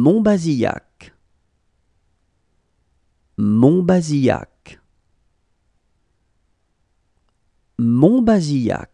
Montbazillac Montbazillac Montbazillac